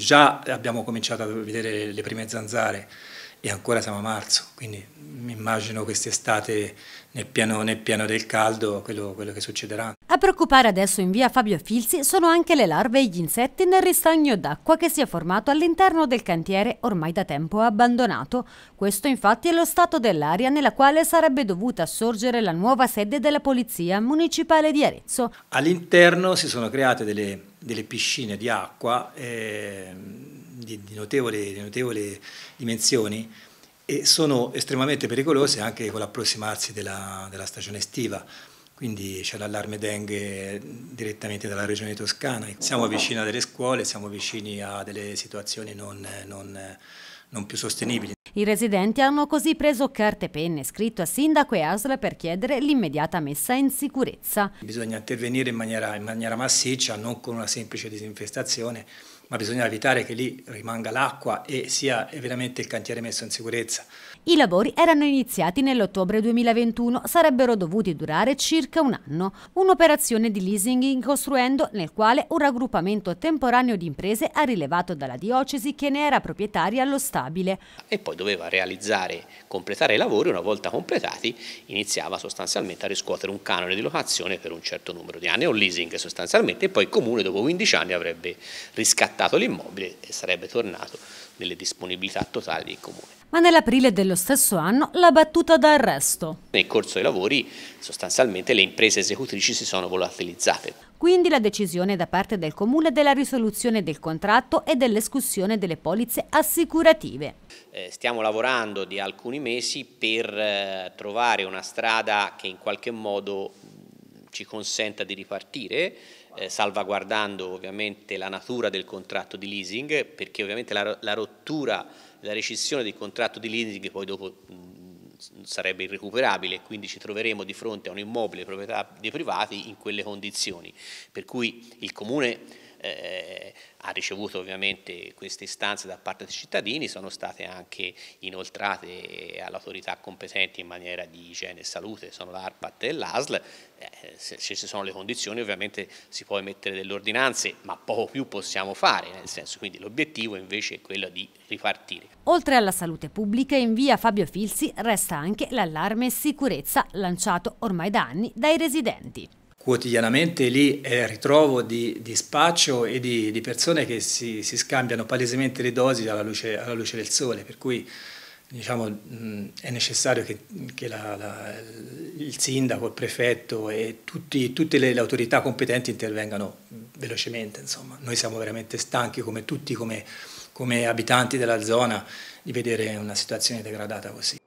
Già abbiamo cominciato a vedere le prime zanzare e ancora siamo a marzo, quindi mi immagino quest'estate nel piano, nel piano del caldo quello, quello che succederà. A preoccupare adesso in via Fabio Filzi sono anche le larve e gli insetti nel ristagno d'acqua che si è formato all'interno del cantiere ormai da tempo abbandonato. Questo infatti è lo stato dell'aria nella quale sarebbe dovuta sorgere la nuova sede della Polizia Municipale di Arezzo. All'interno si sono create delle, delle piscine di acqua eh, di, di, notevole, di notevole dimensioni e sono estremamente pericolose anche con l'approssimarsi della, della stagione estiva quindi c'è l'allarme dengue direttamente dalla regione toscana. Siamo vicini a delle scuole, siamo vicini a delle situazioni non, non, non più sostenibili. I residenti hanno così preso carte penne, scritto a sindaco e ASL per chiedere l'immediata messa in sicurezza. Bisogna intervenire in maniera, in maniera massiccia, non con una semplice disinfestazione, ma bisogna evitare che lì rimanga l'acqua e sia veramente il cantiere messo in sicurezza. I lavori erano iniziati nell'ottobre 2021, sarebbero dovuti durare circa un anno. Un'operazione di leasing in costruendo nel quale un raggruppamento temporaneo di imprese ha rilevato dalla diocesi che ne era proprietaria allo stabile. E poi doveva realizzare, completare i lavori, una volta completati iniziava sostanzialmente a riscuotere un canone di locazione per un certo numero di anni, è un leasing sostanzialmente e poi il comune dopo 15 anni avrebbe riscattato ricattato l'immobile e sarebbe tornato nelle disponibilità totali del comune. Ma nell'aprile dello stesso anno la battuta d'arresto. Nel corso dei lavori sostanzialmente le imprese esecutrici si sono volatilizzate. Quindi la decisione da parte del comune della risoluzione del contratto e dell'escussione delle polizze assicurative. Eh, stiamo lavorando di alcuni mesi per eh, trovare una strada che in qualche modo ci consenta di ripartire, eh, salvaguardando ovviamente la natura del contratto di leasing, perché ovviamente la, la rottura, la rescissione del contratto di leasing poi dopo mh, sarebbe irrecuperabile, quindi ci troveremo di fronte a un immobile proprietà dei privati in quelle condizioni, per cui il Comune ha ricevuto ovviamente queste istanze da parte dei cittadini, sono state anche inoltrate alle autorità competenti in maniera di igiene e salute, sono l'ARPAT e l'ASL, eh, se ci sono le condizioni ovviamente si può emettere delle ordinanze, ma poco più possiamo fare, nel senso quindi l'obiettivo invece è quello di ripartire. Oltre alla salute pubblica in via Fabio Filsi resta anche l'allarme sicurezza lanciato ormai da anni dai residenti quotidianamente lì è ritrovo di, di spaccio e di, di persone che si, si, scambiano palesemente le dosi alla luce, alla luce del sole, per cui diciamo, mh, è necessario che, che la, la, il sindaco, il prefetto e tutti, tutte le, le, autorità competenti intervengano velocemente. Insomma. Noi siamo veramente stanchi come tutti, come, come abitanti della zona, di vedere una situazione degradata così.